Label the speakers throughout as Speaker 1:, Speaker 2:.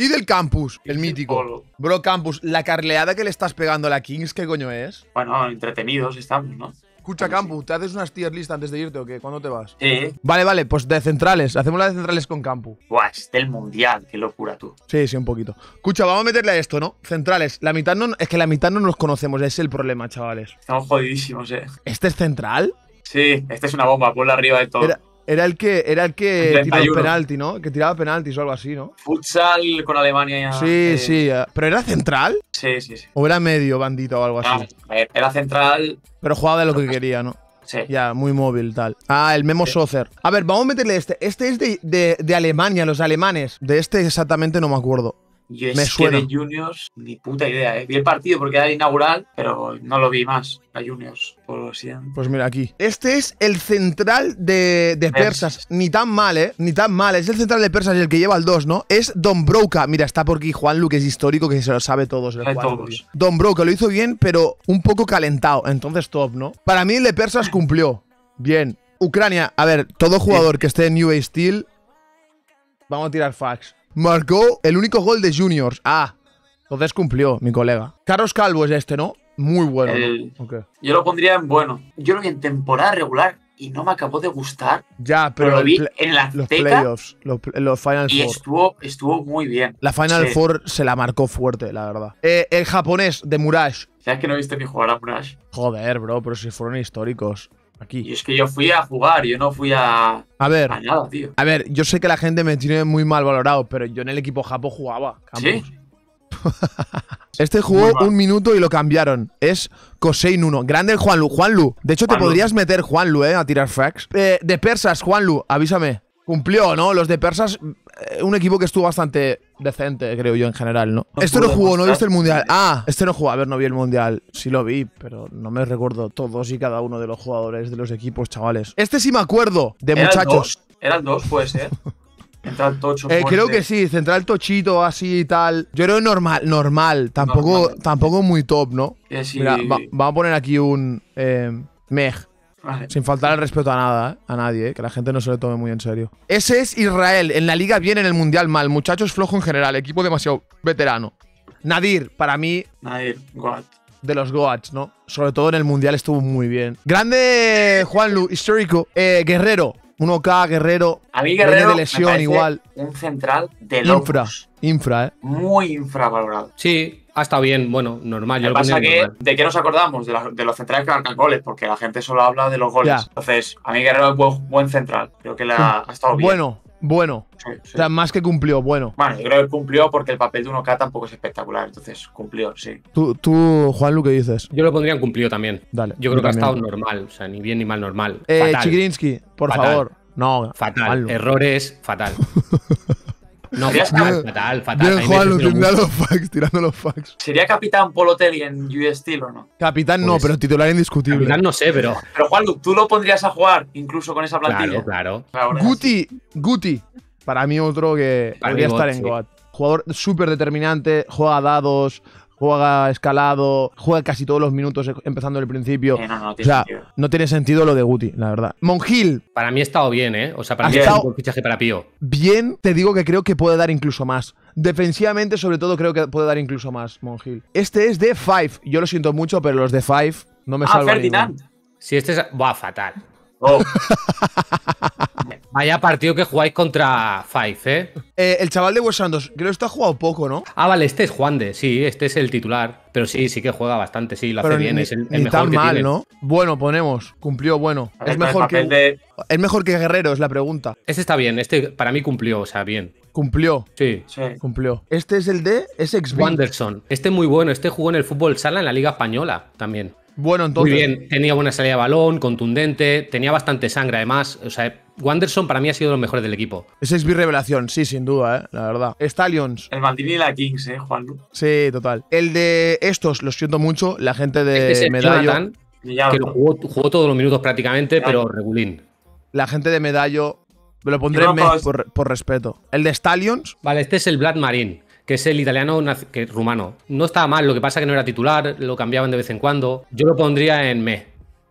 Speaker 1: Y del campus, el mítico. Bro, campus, la carleada que le estás pegando a la Kings, ¿qué coño es?
Speaker 2: Bueno, entretenidos estamos, ¿no?
Speaker 1: Escucha, Campus, ¿te haces unas tier list antes de irte o qué? ¿Cuándo te vas? Sí. Vale, vale, pues de centrales. Hacemos la de centrales con Campus.
Speaker 2: Buah, es del mundial, qué locura tú.
Speaker 1: Sí, sí, un poquito. Escucha, vamos a meterle a esto, ¿no? Centrales. La mitad no. Es que la mitad no nos conocemos, es el problema, chavales.
Speaker 2: Estamos jodidísimos, eh. ¿Este es central? Sí, este es una bomba, la arriba de todo.
Speaker 1: Era el que, era el que tiraba penalti, ¿no? Que tiraba penaltis o algo así, ¿no?
Speaker 2: Futsal con Alemania. sí, eh, sí.
Speaker 1: Eh. ¿Pero era central? Sí, sí, sí. ¿O era medio bandito o algo así? Ah, era central. Pero jugaba de lo que quería, ¿no? Sí. Ya, muy móvil, tal. Ah, el Memo sí. A ver, vamos a meterle este. Este es de Alemania, los alemanes. De este exactamente no me acuerdo. Me es de
Speaker 2: Juniors, ni puta idea, ¿eh? Vi el partido porque era inaugural, pero no lo vi más a Juniors, por
Speaker 1: Pues mira aquí. Este es el central de, Persas. Ni tan mal, ¿eh? Ni tan mal. Es el central de Persas, el que lleva el 2, ¿no? Es Don Broca. Mira, está por aquí Juan Luque, es histórico, que se lo sabe todos. Don Broca lo hizo bien, pero un poco calentado. Entonces, top, ¿no? Para mí, el de Persas cumplió. Bien. Ucrania, a ver, todo jugador que esté en New Steel, vamos a tirar fax marcó el único gol de Juniors. Ah, entonces cumplió mi colega. Carlos Calvo es este, ¿no? Muy bueno.
Speaker 2: Yo lo pondría en bueno. Yo lo vi en temporada regular y no me acabó de gustar.
Speaker 1: Ya, pero, lo vi en la los playoffs, los, los Final y Estuvo, estuvo muy bien. La Final Four se la marcó fuerte, la verdad. Eh, el japonés de Murash. ¿Sabes que no viste ni jugar a Murash? Joder, bro, pero si fueron históricos. Aquí. Y es que yo
Speaker 2: fui a jugar, yo no fui a.
Speaker 1: A ver. A ver, yo sé que la gente me tiene muy mal valorado, pero yo en el equipo Japo jugaba. ¿Sí? este jugó un minuto y lo cambiaron. Es Kosei Nuno. Grande el Juanlu. Juanlu. De hecho, te podrías meter Juanlu, eh, a tirar frags. Eh, de persas, Juanlu, avísame. Cumplió, ¿no? Los de Persas, eh, un equipo que estuvo bastante decente, creo yo, en general, ¿no? este no jugó, no viste el Mundial. Ah, este no jugó. A ver, no vi el Mundial. Sí lo vi, pero no me recuerdo todos y cada uno de los jugadores de los equipos, chavales. Este sí me acuerdo, de muchachos.
Speaker 2: Eran dos, pues, ser. Central tocho. Eh, creo que
Speaker 1: sí, central tochito, así y tal. Yo creo normal, normal. Tampoco, tampoco muy top, ¿no? Mira, va, vamos a poner aquí un eh, sin faltar el respeto a nada, a nadie, ¿eh? que la gente no se lo tome muy en serio. Ese es Israel. En la liga bien, en el mundial mal. Muchachos flojo en general, equipo demasiado veterano. Nadir, para mí. Nadir, Goat. De los Goats, ¿no? Sobre todo en el mundial estuvo muy bien. Grande Juan lu histórico. Eh, Guerrero, 1K, Guerrero. A mí Guerrero de lesión igual.
Speaker 3: Un central de Infra, infra, eh. Muy infravalorado. Sí, ha ah, estado bien, bueno, normal. Lo pasa que, ¿de qué nos acordamos?
Speaker 2: De, los centrales que marcan goles, porque la gente solo habla de los goles. Entonces, a mí Guerrero es buen, central. Creo que la, ha estado bien. Bueno,
Speaker 1: bueno. O sea, más que cumplió, bueno. Bueno, yo
Speaker 2: creo que cumplió
Speaker 3: porque el papel de uno k tampoco es espectacular. Entonces, cumplió, sí.
Speaker 1: Tú, tú Juan, que dices? Yo lo pondría
Speaker 3: en cumplió también. Yo creo que ha estado normal. O sea, ni bien ni mal normal. Eh,
Speaker 1: Chigrinsky, por favor.
Speaker 3: No, fatal. Errores, fatal. No, fatal, fatal, Bien, Juan,
Speaker 2: tirando los fax. ¿Sería capitán Polotelli en U oh! Steel o no?
Speaker 1: Capitán no, pues pero titular indiscutible. Capitán no sé, pero.
Speaker 2: Pero Juan, tú lo pondrías a jugar incluso con esa plantilla.
Speaker 3: Claro, claro.
Speaker 1: Guti, Guti. Para mí, otro que podría estar en God. Jugador súper determinante, juega dados, juega escalado, juega casi todos los minutos e-, empezando el principio. No, o sea,
Speaker 3: no tiene sentido
Speaker 1: lo de Guti, la verdad. Monjil.
Speaker 3: Para mí ha estado bien, ¿eh? O sea, para mí ha estado un fichaje para Pío.
Speaker 1: Bien, te digo que creo que puede dar incluso más. Defensivamente, sobre todo, creo que puede dar incluso más, Monjil. Este es de Five. Yo lo siento mucho, pero los de
Speaker 3: Five no me ah, salvan. Ferdinand. Si este es. Va, fatal. Oh. Vaya partido que jugáis contra Five, ¿eh?
Speaker 1: ¿eh? El chaval de Wes Santos, creo que ha jugado poco, ¿no?
Speaker 3: Ah, vale, este es Juan de, sí, este es el titular. Pero sí, sí que juega bastante, sí, lo hace bien, es el, mejor. Tan que ¿no?
Speaker 1: Bueno, ponemos, cumplió bueno. es mejor, que, es mejor que Guerrero, es la pregunta.
Speaker 3: Este está bien, este para mí cumplió, o sea, bien. Cumplió. Sí. Cumplió. Este es el de. Es ex Wanderson. Este muy bueno. Este jugó en el fútbol sala en la Liga Española también. Bueno, entonces. Muy bien, tenía buena salida de balón, contundente, tenía bastante sangre además. O sea, Wanderson para mí ha sido de los mejores del equipo.
Speaker 1: Es mi revelación, sí, sin duda, ¿eh? la verdad. Stallions. El
Speaker 3: Maldini y la Kings, ¿eh, Juan?
Speaker 1: Sí, total. El de estos, lo siento mucho, la gente de este Medallo. que
Speaker 3: jugó, todos los minutos prácticamente, pero regulín. La gente de Medallo, me lo pondré en mes
Speaker 1: por, respeto.
Speaker 3: El de Stallions. Vale, este es el Black Marine que es el italiano que rumano. No estaba mal, lo que pasa que no era titular, lo cambiaban de vez en cuando. Yo lo pondría en me.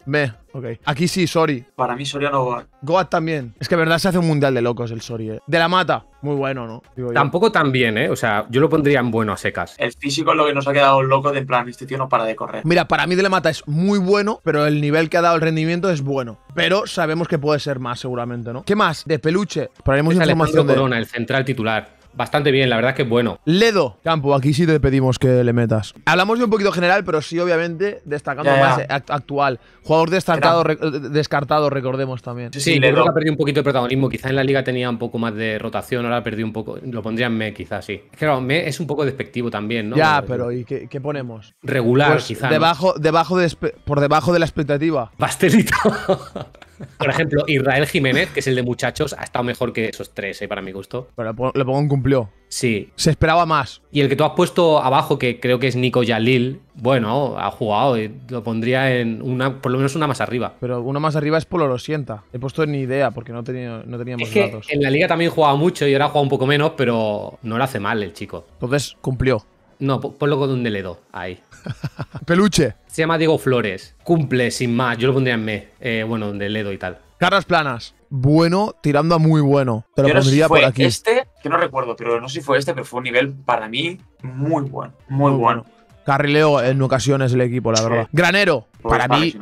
Speaker 1: Me, ok. Aquí sí, Sori. Para mí Soria no Goat. Goat también.
Speaker 3: Es que verdad se hace un mundial de locos el Sori, eh.
Speaker 1: De la mata. Muy bueno, ¿no?
Speaker 3: Tampoco tan bien, ¿eh? O sea, yo lo pondría en bueno a secas.
Speaker 2: El físico es lo que nos ha quedado loco de en plan, este tío no para de correr.
Speaker 3: Mira, para mí de la
Speaker 1: mata es muy bueno, pero el nivel que ha dado el rendimiento es bueno. Pero sabemos que puede ser más seguramente, ¿no? ¿Qué más? De peluche. Ponemos información Corona,
Speaker 3: el central titular bastante bien, la verdad es que es bueno.
Speaker 1: Ledo, Campo, aquí sí te pedimos que le metas. Hablamos de un poquito general, pero sí, obviamente, destacando más eh, actual. Jugador descartado, eh, descartado, recordemos también. Sí, Ledo. ha perdido
Speaker 3: un poquito de protagonismo. Quizá en la liga tenía un poco más de rotación, ahora ha perdido un poco. Lo pondría en Me, quizás, sí. Es claro, Me es un poco despectivo también, ¿no? Ya, pero
Speaker 1: ¿y qué, ponemos? Regular, pues quizás. Debajo, debajo de, por debajo de la expectativa. Pastelito.
Speaker 3: Por ejemplo, Israel Jiménez, que es el de muchachos, ha estado mejor que esos tres, eh, para mi gusto. Pero
Speaker 1: le pongo un cumplió.
Speaker 3: Sí. Se esperaba más. Y el que tú has puesto abajo, que creo que es Nico Yalil, bueno, ha jugado. Y eh, lo pondría en una, por lo menos una más arriba.
Speaker 1: Pero una más arriba es Polo lo sienta. He puesto ni idea porque no,
Speaker 3: tenía, no teníamos es que En la liga también jugaba mucho y ahora juega un poco menos, pero no lo hace mal el chico. Entonces cumplió. No, ponlo con un deledo. Ahí.
Speaker 1: Peluche.
Speaker 3: Se llama Diego Flores. Cumple, sin más. Yo lo pondría en me. Eh, bueno, donde Ledo y tal. Caras planas.
Speaker 1: Bueno, tirando a muy bueno. Te lo pondría por aquí. Este,
Speaker 2: que no recuerdo,
Speaker 3: pero no sé si fue este, pero fue un nivel
Speaker 2: para mí muy bueno.
Speaker 1: Muy, bueno. Carrileo en ocasiones el equipo, la verdad. Granero, pues para mí.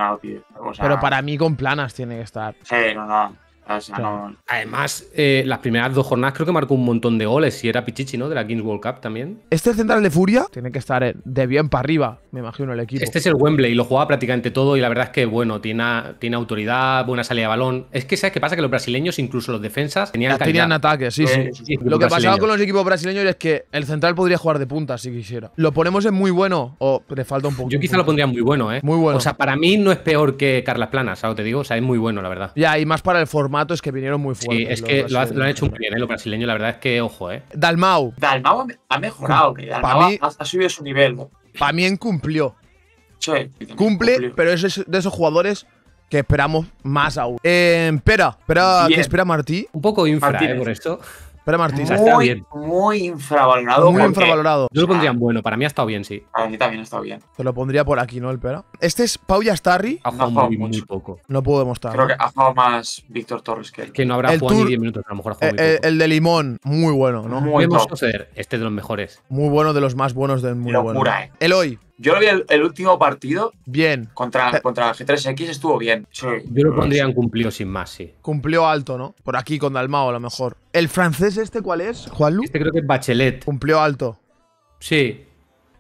Speaker 1: pero para mí con planas tiene que estar. Sí, no, no. Ah,
Speaker 3: además, eh, las primeras dos jornadas creo que marcó un montón de goles y era Pichichi, ¿no? De la Kings World Cup también.
Speaker 1: ¿Este central de Furia? Tiene que estar eh, de bien para arriba, me imagino, el equipo. Este es
Speaker 3: el Wembley lo jugaba prácticamente todo y la verdad es que, bueno, tiene, tiene autoridad, buena salida de balón. Es que, ¿sabes qué pasa? Que los brasileños, incluso los defensas, tenían, tenían ataques, sí, Lo que pasaba con
Speaker 1: los equipos brasileños es que el central podría jugar de punta si quisiera. ¿Lo ponemos en muy bueno o le falta un poco? Yo quizá lo pondría
Speaker 3: muy bueno, ¿eh? Muy bueno. O sea, para mí no es peor que Carlas Planas, ¿sabes? Te digo, o sea, es muy bueno, la verdad. Ya, y más para el formato es que
Speaker 1: vinieron muy fuertes. es que lo, han
Speaker 3: hecho muy bien, ¿eh? los brasileños, la verdad es que, ojo, ¿eh? Dalmau. Dalmau
Speaker 1: ha mejorado, que Dalmau ha, subido su nivel. Para mí Cumple, pero es de esos jugadores que esperamos más aún. espera, eh, espera, ¿qué espera Martí? Un poco infra ¿eh? por esto pero Martín. está bien. muy
Speaker 3: infravalorado. Muy infravalorado. Yo lo pondría en bueno. Para mí ha estado bien, sí. Para mí también ha estado bien.
Speaker 1: Te lo pondría por aquí, ¿no? El pera. Este
Speaker 3: es Pau Yastarri. Ha jugado, muy, poco.
Speaker 1: No puedo demostrar. Creo que
Speaker 3: ha jugado más Víctor Torres que él. Que no habrá jugado ni 10 minutos. A lo mejor ha jugado el, eh,
Speaker 1: eh, el, de Limón, muy bueno, ¿no? Muy bueno.
Speaker 3: Este es de los mejores.
Speaker 1: Muy bueno, de los más buenos del mundo. bueno. eh.
Speaker 3: Eloy. Yo lo vi el, último partido.
Speaker 1: Bien.
Speaker 2: Contra, eh. contra G3X estuvo bien. Yo lo pondría en
Speaker 1: cumplió sin más, sí. Cumplió alto, ¿no? Por aquí con Dalmao, a lo mejor. ¿El francés este cuál es, Juanlu? Este creo que es Bachelet. Cumplió alto. Sí.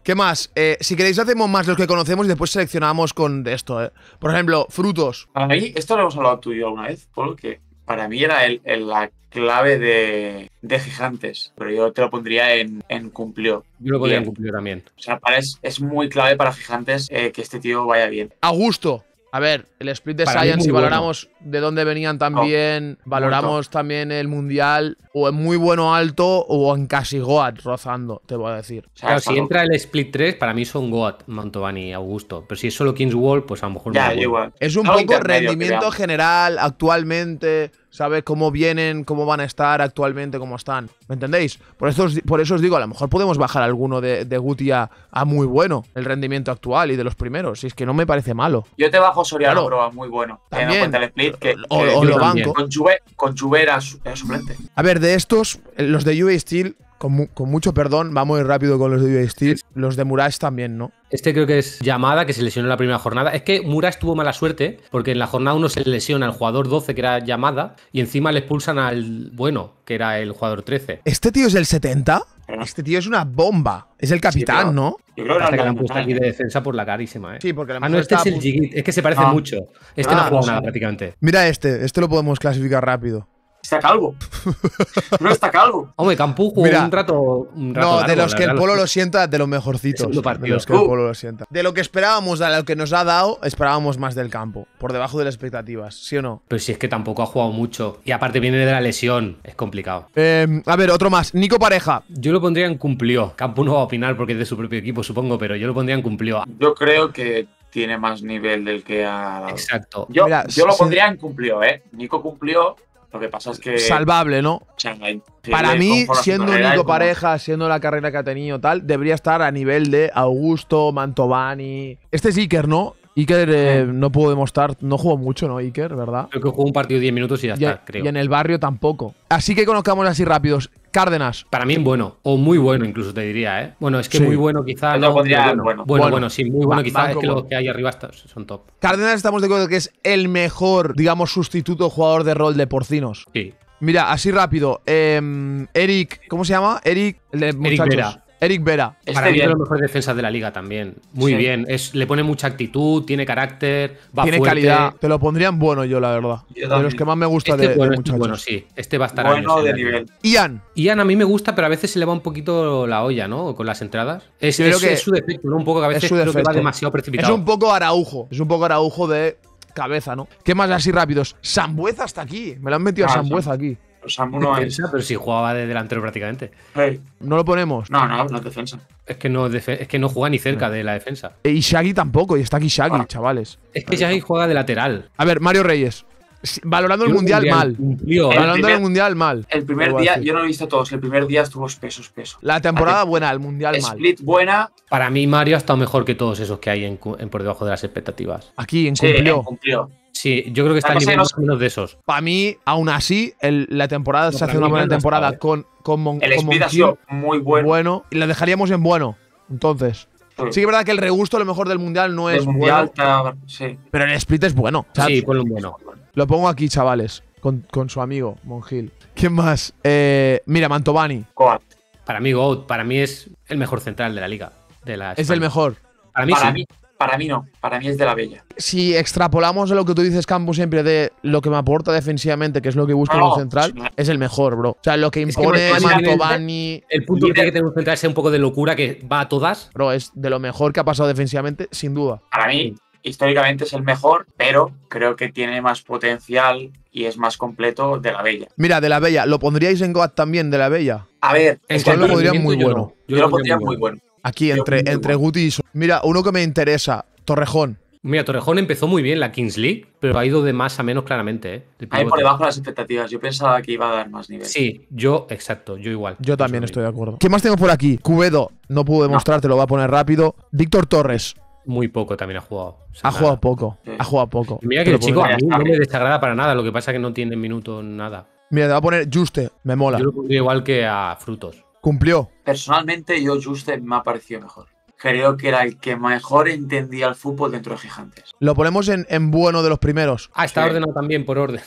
Speaker 1: ¿Qué más? Eh, si queréis, hacemos más los que conocemos y después seleccionamos con esto. ¿eh? Por ejemplo, frutos. Ahí,
Speaker 2: esto lo hemos hablado tú y yo alguna vez, qué? para mí era el, la clave de, de, Gigantes, pero yo te lo pondría en, en cumplió. Yo lo pondría en cumplió también. O sea, para, es, muy clave para Gigantes eh, que este tío vaya
Speaker 1: bien. ¡A gusto! A ver, el split de Science, si valoramos de dónde venían también, valoramos también el mundial, o en muy bueno alto, o en casi Goat rozando, te voy a decir. Claro, si entra
Speaker 3: el split 3, para mí son Goat, Mantovani y Augusto. Pero si es solo Kings World, pues a lo mejor. no Es un poco rendimiento
Speaker 1: general actualmente sabe cómo vienen, cómo van a estar actualmente, cómo están. ¿Me entendéis? Por eso, os, por eso digo, a lo mejor podemos bajar alguno de, de Guti a, muy bueno el rendimiento actual y de los primeros. Si es que no me parece malo.
Speaker 2: Yo te bajo Soriano, claro. a muy bueno. Eh, también. lo banco. Con, Chubé
Speaker 3: con suplente.
Speaker 1: A ver, de estos, los de UA Steel, con, mucho perdón, vamos muy rápido con los de Steel. Los de Murash también, ¿no?
Speaker 3: Este creo que es llamada, que se lesionó en la primera jornada. Es que Murage tuvo mala suerte, porque en la jornada 1 se lesiona al jugador 12, que era llamada, y encima le expulsan al bueno, que era el jugador 13. ¿Este
Speaker 1: tío es el 70?
Speaker 3: Este tío es una bomba. Es el capitán, ¿no? Yo creo que, puesto aquí de defensa por la carísima, ¿eh? Sí, porque la Ah, no, este es el Jigit. Es que se parece ah. mucho. Este no ha jugado nada prácticamente.
Speaker 1: Mira este. Este lo podemos clasificar rápido.
Speaker 3: Está calvo. No está calvo. Hombre, Campujo, jugó un rato. no, de los que el polo lo
Speaker 1: sienta, de los mejorcitos. De los que el uh. polo lo sienta. De lo que esperábamos, de lo que nos ha dado, esperábamos más del campo. Por debajo de las expectativas, ¿sí o no?
Speaker 3: Pero si es que tampoco ha jugado mucho. Y aparte viene de la lesión. Es complicado. Em, a ver, otro más. Nico Pareja. Yo lo pondría en cumplió. Campo no va a opinar porque es de su propio equipo, supongo, pero yo lo pondría en cumplió.
Speaker 2: Yo creo que tiene más nivel del que ha dado. Exacto. Yo, yo lo pondría en cumplió, ¿eh? Nico cumplió, lo que pasa es que. Salvable, ¿no? Para mí, siendo único pareja,
Speaker 1: siendo la carrera que ha tenido, tal, debería estar a nivel de Augusto, Mantovani. Este es Iker, ¿no? Iker eh, no puedo demostrar, no juego mucho, ¿no, Iker? ¿Verdad?
Speaker 3: Creo que jugó un partido de 10 minutos y ya está, creo. Y en el barrio tampoco. Así que conozcamos así rápidos. Cárdenas. Para mí bueno, o muy bueno incluso te diría, ¿eh? Bueno, es que muy bueno quizás. No, podría, bueno. Bueno, sí, muy bueno quizá. Es que los que hay arriba son top.
Speaker 1: Cárdenas estamos de acuerdo que es el mejor, digamos, sustituto jugador de rol de porcinos. Sí. Mira, así rápido. Em, Eric, ¿cómo se llama? Eric, el Eric
Speaker 3: Eric Vera. Este Para mí es la defensa de la liga también. Muy bien. Es, le pone mucha actitud, tiene carácter, va Tiene calidad.
Speaker 1: Te lo pondrían bueno yo, la verdad. de los que más me gusta este de, bueno, este
Speaker 3: Bueno, sí. Este va a estar bueno de nivel. Ian. Ian a mí me gusta, pero a veces se le va un poquito la olla, ¿no? Con las entradas. Es, su defecto, ¿no? Un poco que a veces va demasiado precipitado. Es un poco araujo.
Speaker 1: Es un poco araujo de cabeza, ¿no? ¿Qué más así rápidos? Sambueza hasta aquí. Me lo han metido a ah, Sambueza aquí.
Speaker 3: Pero si jugaba de delantero prácticamente.
Speaker 1: No lo ponemos. No, no,
Speaker 3: no es defensa. Es que no, es que no juega ni cerca de la defensa.
Speaker 1: Y eh, Shaggy tampoco, y está aquí Shaggy, chavales.
Speaker 3: Es que Shaggy juega de lateral. A ver, Mario Reyes. Valorando el mundial, mal. valorando
Speaker 1: el mundial mal. El primer día, yo
Speaker 2: no lo he visto todos. El primer día estuvo pesos pesos La temporada
Speaker 1: buena, el mundial split mal. Split buena.
Speaker 3: Para mí, Mario ha estado mejor que todos esos que hay en, por debajo de las expectativas. Aquí, en en cumplió. Sí, yo creo que está a nivel menos de esos.
Speaker 1: Para mí, aún así, la temporada se hace una buena temporada eh. con, con, el con ha sido muy bueno. bueno. Y la dejaríamos en bueno, entonces. Sí. que es verdad que el regusto lo mejor del mundial no es muy alta sí. Pero el split es bueno. Sí, pues lo bueno. Lo pongo aquí, chavales, con, su amigo, Mongil.
Speaker 3: ¿Quién más? Eh, mira, Mantovani. Para mí, Goat, para mí es el mejor central de la liga. De la es el mejor. Para mí, mí para mí no, para mí es de la Bella.
Speaker 1: Si extrapolamos de lo que tú dices, Campo, siempre de lo que me aporta defensivamente, que es lo que busca en central, es el mejor, bro. O sea, lo que impone es Marco
Speaker 3: El, punto que tenemos que tener un un
Speaker 1: poco de locura que va a todas. Bro, es de lo mejor que ha pasado defensivamente, sin duda. Para mí,
Speaker 2: históricamente es el mejor, pero creo que tiene más potencial y es más completo de la Bella.
Speaker 1: Mira, de la Bella, ¿lo pondríais en Goat también, de la Bella?
Speaker 2: A ver, es lo podría muy bueno. Yo,
Speaker 3: lo pondría muy bueno.
Speaker 1: Aquí, entre, entre Guti y... Mira, uno que me interesa, Torrejón.
Speaker 3: Mira, Torrejón empezó muy bien la Kings League, pero ha ido de más a menos claramente. ¿eh? Ahí por debajo de las expectativas. Yo pensaba que iba a dar más nivel. Sí, yo, exacto, yo igual. Yo también
Speaker 1: estoy de acuerdo. ¿Qué más tengo por aquí? Cubedo, no pude demostrarte, lo voy a poner rápido. Víctor Torres. Muy
Speaker 3: poco también ha jugado. ha
Speaker 1: jugado poco, ha jugado poco. Mira que el chico a no me desagrada
Speaker 3: para nada, lo que pasa es que no tiene minuto nada.
Speaker 1: Mira, te va a poner Juste, me mola. Yo lo pondría
Speaker 3: igual que a Frutos. Cumplió. Personalmente,
Speaker 2: yo Juste me ha parecido mejor. Creo que era el que mejor entendía el fútbol dentro de Gigantes.
Speaker 1: Lo ponemos en, bueno de los primeros. Ah, está ordenado también por orden.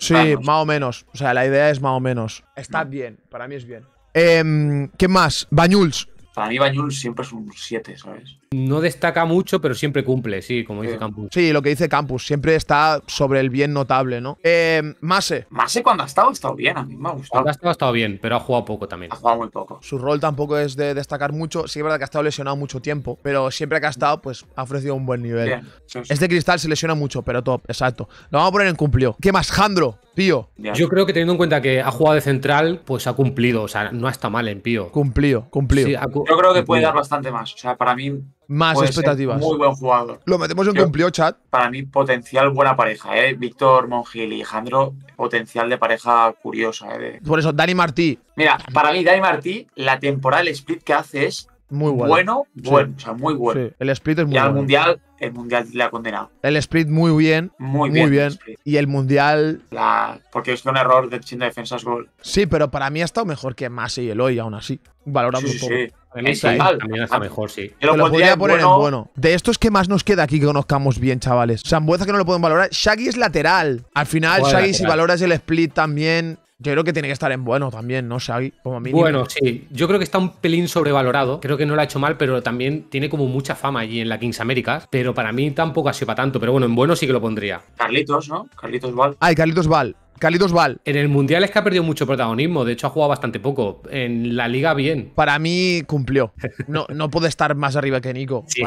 Speaker 1: Sí, más o menos. O sea, la idea es más o menos. Está bien, para mí es bien. Em, ¿Qué más? Bañuls. Para mí Bañuls siempre es un 7, ¿sabes? No destaca mucho, pero siempre cumple, sí, como dice Campus. Sí, lo que dice Campus, siempre está sobre el bien notable, ¿no? Eh, Mase.
Speaker 3: Mase cuando ha estado, ha estado bien, a mí me ha gustado. ha estado, ha estado bien, pero ha jugado poco también. Ha jugado muy poco. Su
Speaker 1: rol tampoco es de destacar mucho, sí es verdad que ha estado lesionado mucho tiempo, pero siempre que ha estado, pues ha ofrecido un buen nivel. Este cristal se lesiona mucho, pero top, exacto. Lo vamos a poner en cumplió. ¿Qué más, Jandro?
Speaker 3: Pío. Yo creo que teniendo en cuenta que ha jugado de central, pues ha cumplido. O sea, no está mal en Pío. Cumplido, cumplido. Yo creo que puede dar
Speaker 2: bastante más. O sea, para mí más expectativas. muy buen jugador.
Speaker 1: Lo metemos en cumplió, chat.
Speaker 2: Para mí, potencial buena pareja, ¿eh? Víctor Mongil y Alejandro, potencial de pareja curiosa, ¿eh?
Speaker 1: Por eso, Dani Martí.
Speaker 2: Mira, para mí, Dani Martí, la temporada, el split que hace es.
Speaker 1: Muy bueno. Bueno, bueno, o
Speaker 2: sea, muy bueno.
Speaker 1: el split es muy al mundial
Speaker 2: el Mundial le ha condenado.
Speaker 1: El split muy bien. Muy, muy bien. y el Mundial...
Speaker 2: La... Porque es un error de China defensas gol.
Speaker 1: Sí, pero para mí ha estado mejor que Masi y Eloy aún así. Valoramos un poco. Sí. También
Speaker 3: está mejor, sí. lo, podría poner en bueno.
Speaker 1: De estos que más nos queda aquí que conozcamos bien, chavales. Sambueza que no lo pueden valorar. Shaggy es lateral. Al final, Shaggy, si valoras el split también, yo creo que tiene que estar en bueno también, ¿no? como Bueno,
Speaker 3: sí. Yo creo que está un pelín sobrevalorado. Creo que no lo ha hecho mal, pero también tiene como mucha fama allí en la Kings Américas. Pero para mí tampoco ha sido para tanto. Pero bueno, en bueno sí que lo pondría.
Speaker 1: Carlitos, ¿no?
Speaker 3: Carlitos Val. Ay, Carlitos Val cálidos Val. En el Mundial es que ha perdido mucho protagonismo. De hecho, ha jugado bastante poco. En la Liga, bien. Para mí, cumplió. No, no puede estar más arriba que Nico. Sí,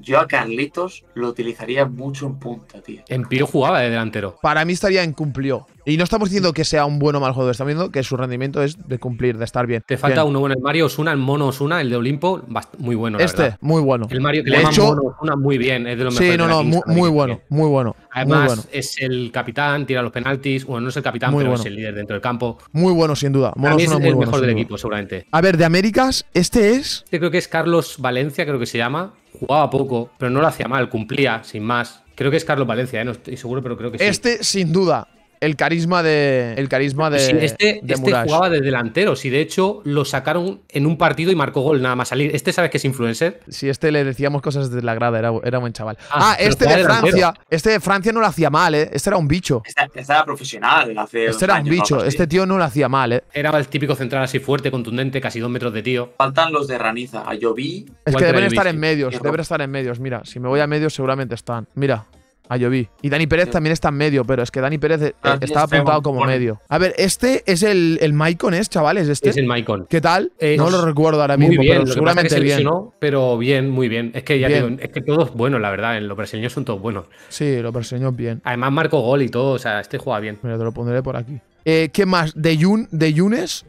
Speaker 2: Yo a Carlitos lo utilizaría
Speaker 3: mucho
Speaker 1: en punta, tío. En Piro jugaba de delantero. Para mí estaría en cumplió. Y no estamos diciendo que sea un bueno o mal jugador. Estamos viendo que su rendimiento es de cumplir, de estar bien. Te falta uno
Speaker 3: bueno. El Mario Osuna, el Mono Osuna, el de Olimpo, muy bueno. este, muy bueno. El Mario que hecho, Mono Osuna, muy bien. Es de los Sí, no, no,
Speaker 1: muy, bueno. Muy bueno. Además,
Speaker 3: es el capitán, tira los penaltis no es el capitán, pero es el líder dentro del campo.
Speaker 1: Muy bueno, sin duda. Mono es el mejor del equipo, seguramente. A ver, de Américas, este
Speaker 3: es. Este creo que es Carlos Valencia, creo que se llama. Jugaba poco, pero no lo hacía mal, cumplía, sin más. Creo que es Carlos Valencia, ¿eh? no estoy seguro, pero creo que sí.
Speaker 1: Este, sin duda, el carisma de.
Speaker 3: El carisma de. este, este jugaba de delantero. y de hecho lo sacaron en un partido y marcó gol nada más salir. Este sabes que es influencer. Sí, este le decíamos cosas desde la grada, era, buen chaval. Ah, ah este de Francia.
Speaker 1: Este de Francia no lo hacía mal, ¿eh? Este era un bicho.
Speaker 3: Este, este era
Speaker 2: profesional. Hace
Speaker 3: este era un bicho. este tío no lo hacía mal, ¿eh? Era el típico central así fuerte, contundente, casi dos metros de tío. Faltan los de Raniza. A vi Es que deben estar en
Speaker 1: medios. Deben estar en medios. Mira, si me voy a medios seguramente están. Mira. Ah, yo vi. Y Dani Pérez también está en medio, pero es que Dani Pérez ah, eh, estaba apuntado como medio. A ver, este es el, el Maicon, ¿es, chavales? Este? Es el Maicon. ¿Qué tal? Eh, no lo recuerdo ahora mismo, bien, seguramente bien.
Speaker 3: pero bien, muy bien. Es que ya es que todos buenos, la verdad. En los brasileños son todos buenos.
Speaker 1: Sí, los brasileños bien.
Speaker 3: Además, marcó gol y todo. O sea, este juega bien. Mira, te lo pondré por aquí.
Speaker 1: Eh, ¿Qué más? ¿De, Jun de Juniors.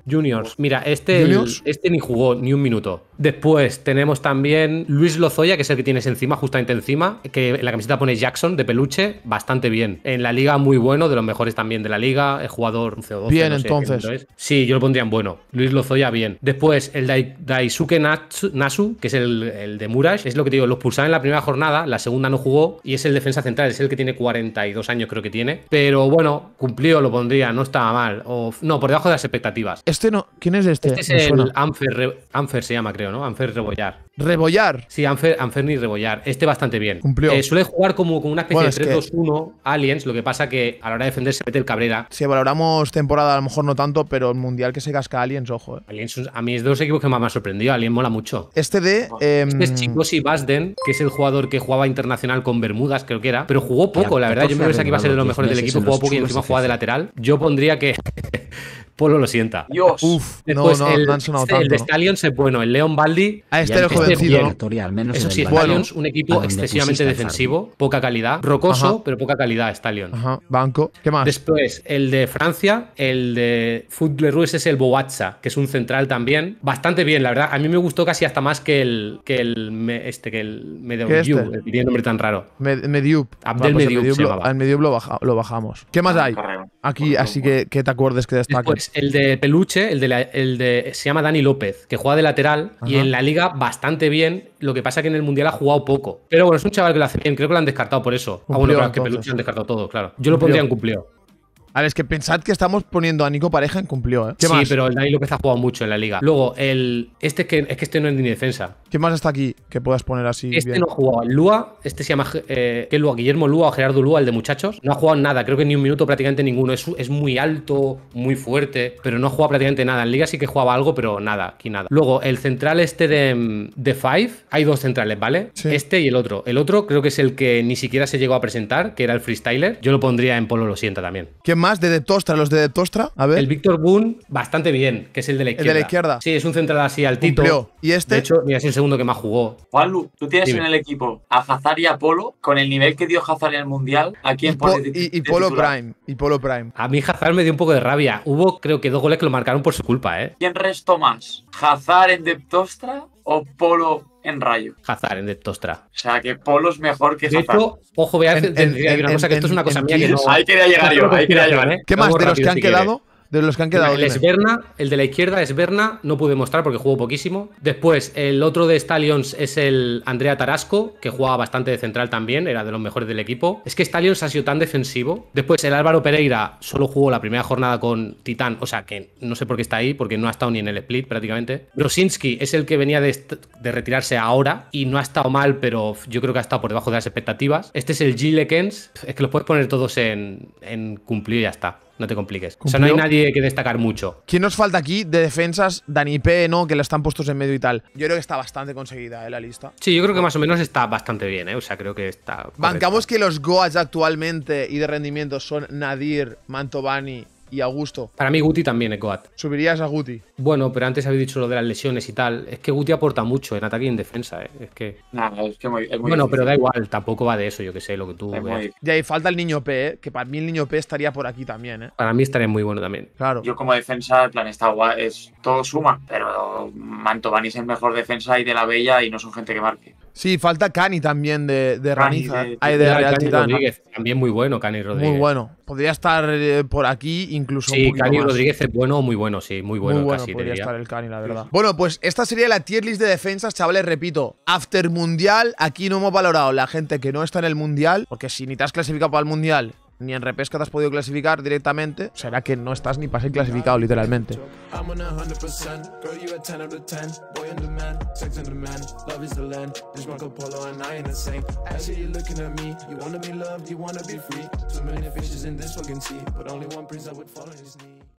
Speaker 3: Mira, este, este ni jugó ni un minuto. Después tenemos también Luis Lozoya, que es el que tienes encima, justamente encima, que en la camiseta pone Jackson de peluche, bastante bien. En la liga muy bueno, de los mejores también de la liga, el jugador Bien, entonces. Sí, yo lo pondría en bueno. Luis Lozoya, bien. Después el Daisuke Nasu, que es el, de Murash, es lo que digo, los pulsaron en la primera jornada, la segunda no jugó y es el defensa central, es el que tiene 42 años creo que tiene. Pero bueno, cumplió, lo pondría, no está mal. O, no, por debajo de las expectativas. Este
Speaker 1: no. ¿Quién es este? Este es el
Speaker 3: Anfer, se llama, creo, ¿no? Anfer Rebollar. ¿Rebollar? Sí, Anfer, ni Rebollar. Este bastante bien. Cumplió. Eh, suele jugar como, como una especie de 3-2-1 Aliens, lo que pasa que a la hora de defender se mete el Cabrera. Si valoramos
Speaker 1: temporada, a lo mejor no tanto, pero el mundial que se casca Aliens, ojo. Eh.
Speaker 3: Aliens, a mí es de los equipos que más me ha sorprendido. Alien mola mucho. Este de. este em, es Chicosi Basden, que es el jugador que jugaba internacional con Bermudas, creo que era, pero jugó poco, la verdad. Yo me pensaba que iba a ser de los mejores del equipo, jugó poco y encima jugaba de lateral. Yo pondría que Polo lo sienta.
Speaker 1: Dios. Uf, el, de
Speaker 3: Stallions es bueno, el Leon Baldi. A ah, este Es Eso sí, un equipo excesivamente defensivo, poca calidad, rocoso, pero poca calidad, Stallion. banco. ¿Qué más? Después, el de Francia, el de Football Ruiz es el Boacha, que es un central también. Bastante bien, la verdad. A mí me gustó casi hasta más que el, que el este, que el Medium este? nombre tan raro. Pues
Speaker 1: al lo bajamos. ¿Qué más ah, hay? Aquí, así Que, que, te acuerdes que destaca. Pues
Speaker 3: el de Peluche, el de, el de, se llama Dani López, que juega de lateral y en la liga bastante bien. Lo que pasa es que en el mundial ha jugado poco. Pero bueno, es un chaval que lo hace bien. Creo que lo han descartado por eso. Ah, bueno, que Peluche lo han descartado todo, claro. Yo lo pondría en cumplido. A ver, es que pensad que estamos
Speaker 1: poniendo a Nico Pareja en cumplió, ¿eh? sí,
Speaker 3: pero el Dani López ha jugado mucho en la liga. Luego, el. Este que es que este no es ni defensa. ¿Qué más está aquí que puedas poner así? Este no ha jugado. Lua, este se llama. Eh, ¿Qué Lua? Guillermo Lua o Gerardo Lua, el de muchachos. No ha jugado nada, creo que ni un minuto prácticamente ninguno. Es, muy alto, muy fuerte, pero no ha jugado prácticamente nada. En liga sí que jugaba algo, pero nada, aquí nada. Luego, el central este de, de Five, hay dos centrales, ¿vale? Este y el otro. El otro creo que es el que ni siquiera se llegó a presentar, que era el freestyler. Yo lo pondría en Polo Lo Sienta también
Speaker 1: más de Deptostra, los de Deptostra?
Speaker 3: A ver. El Víctor Boon, bastante bien, que es el de la izquierda. izquierda. Sí, es un central así altito. Y este. De hecho, mira, es el segundo que más jugó.
Speaker 2: Juanlu, tú tienes en el equipo a Hazard y a Polo, con el nivel que dio Hazard en el mundial,
Speaker 3: ¿a quién Polo Prime.
Speaker 1: Y Polo Prime.
Speaker 3: A mí Hazard me dio un poco de rabia. Hubo, creo que dos goles que lo marcaron por su culpa, ¿eh?
Speaker 2: ¿Quién restó más? ¿Hazard en Deptostra o Polo en rayo. Hazard en Deptostra. O sea, que Polos mejor que de
Speaker 3: ojo, voy que esto es una cosa mía que Ahí quería llegar yo, ahí quería llegar. ¿Qué más de los que han quedado?
Speaker 1: los que han quedado. El,
Speaker 3: el de la izquierda es Berna, no pude mostrar porque jugó poquísimo. Después, el otro de Stallions es el Andrea Tarasco, que jugaba bastante de central también, era de los mejores del equipo. Es que Stallions ha sido tan defensivo. Después, el Álvaro Pereira solo jugó la primera jornada con Titán, o sea que no sé por qué está ahí, porque no ha estado ni en el split prácticamente. Grosinski es el que venía de, retirarse ahora y no ha estado mal, pero yo creo que ha estado por debajo de las expectativas. Este es el Gilekens, es que los puedes poner todos en, en cumplir y ya está no te compliques. O sea, no hay nadie que destacar mucho. ¿Quién nos falta aquí de defensas? Dani P, ¿no? Que la están
Speaker 1: puestos en medio y tal. Yo creo que está bastante conseguida eh, la lista.
Speaker 3: Sí, yo creo que más o menos está bastante bien, ¿eh? O sea, creo que está. Bancamos
Speaker 1: que los Goats actualmente y de rendimiento son Nadir, Mantovani, y a gusto.
Speaker 3: Para mí Guti también es ¿Subirías a Guti? Bueno, pero antes habéis dicho lo de las lesiones y tal. Es que Guti aporta mucho en ataque y en defensa. ¿eh? Es que...
Speaker 1: es que muy, es bueno, pero da
Speaker 3: igual, tampoco va de eso, yo que sé, lo que tú ahí
Speaker 1: falta el niño P, ¿eh? que para mí el niño P estaría por aquí también. ¿eh?
Speaker 3: Para mí estaría muy bueno también.
Speaker 2: Claro. Yo como defensa, el plan está guay, es todo suma, pero Mantovani es el mejor defensa y de la Bella y no son gente que marque.
Speaker 1: Sí, falta Cani también de, de Raniza. De,
Speaker 3: también muy bueno, Cani Rodríguez. Muy bueno.
Speaker 1: Podría estar eh, por aquí incluso. Sí, un Cani Rodríguez es
Speaker 3: bueno, muy bueno, sí, muy bueno. Muy bueno podría estar el Cani, la verdad.
Speaker 1: Bueno, pues esta sería la tier list de defensas, chavales. Repito, after mundial, aquí no hemos valorado la gente que no está en el mundial, porque si ni te has clasificado para el mundial ni en repesca te has podido clasificar directamente, será que no estás ni para ser clasificado, literalmente.